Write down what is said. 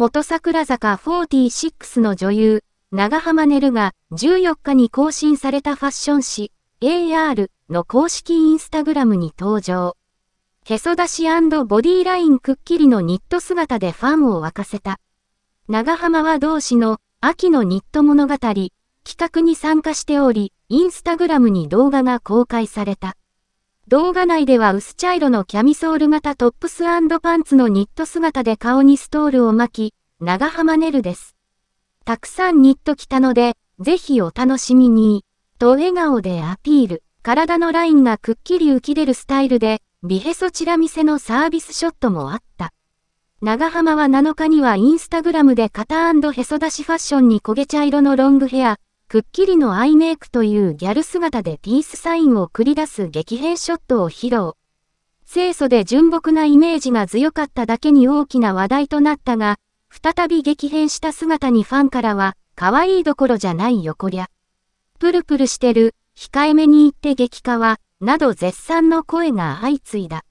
元桜坂46の女優、長浜ねるが14日に更新されたファッション誌 AR の公式インスタグラムに登場。へそ出しボディラインくっきりのニット姿でファンを沸かせた。長浜は同志の秋のニット物語企画に参加しており、インスタグラムに動画が公開された。動画内では薄茶色のキャミソール型トップスパンツのニット姿で顔にストールを巻き、長浜ネルです。たくさんニット着たので、ぜひお楽しみに、と笑顔でアピール。体のラインがくっきり浮き出るスタイルで、美へそチラ見せのサービスショットもあった。長浜は7日にはインスタグラムで肩へそ出しファッションに焦げ茶色のロングヘア、くっきりのアイメイクというギャル姿でピースサインを繰り出す激変ショットを披露。清楚で純朴なイメージが強かっただけに大きな話題となったが、再び激変した姿にファンからは、可愛いどころじゃないよこりゃ。プルプルしてる、控えめに言って激化は、など絶賛の声が相次いだ。